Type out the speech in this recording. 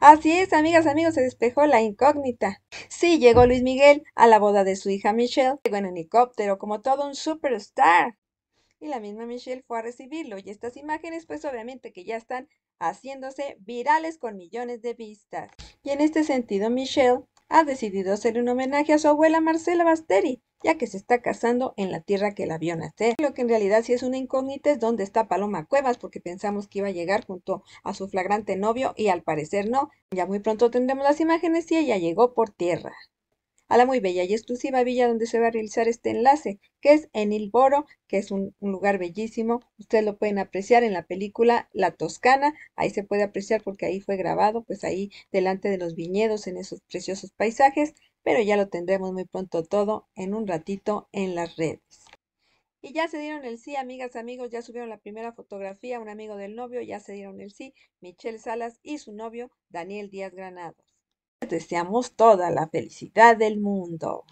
Así es, amigas, amigos, se despejó la incógnita. Sí, llegó Luis Miguel a la boda de su hija Michelle, llegó en helicóptero, como todo un superstar. Y la misma Michelle fue a recibirlo, y estas imágenes, pues obviamente que ya están haciéndose virales con millones de vistas. Y en este sentido, Michelle ha decidido hacer un homenaje a su abuela Marcela Basteri, ya que se está casando en la tierra que la vio nacer. Lo que en realidad sí es una incógnita es dónde está Paloma Cuevas, porque pensamos que iba a llegar junto a su flagrante novio y al parecer no. Ya muy pronto tendremos las imágenes y ella llegó por tierra a la muy bella y exclusiva villa donde se va a realizar este enlace, que es en Ilboro, que es un, un, lugar bellísimo. Ustedes lo pueden apreciar en la película La Toscana, ahí se puede apreciar porque ahí fue grabado, pues ahí delante de los viñedos, en esos preciosos paisajes, pero ya lo tendremos muy pronto todo en un ratito en las redes. Y ya se dieron el sí, amigas, amigos, ya subieron la primera fotografía, un amigo del novio, ya se dieron el sí, Michelle Salas y su novio, Daniel Díaz Granado deseamos toda la felicidad del mundo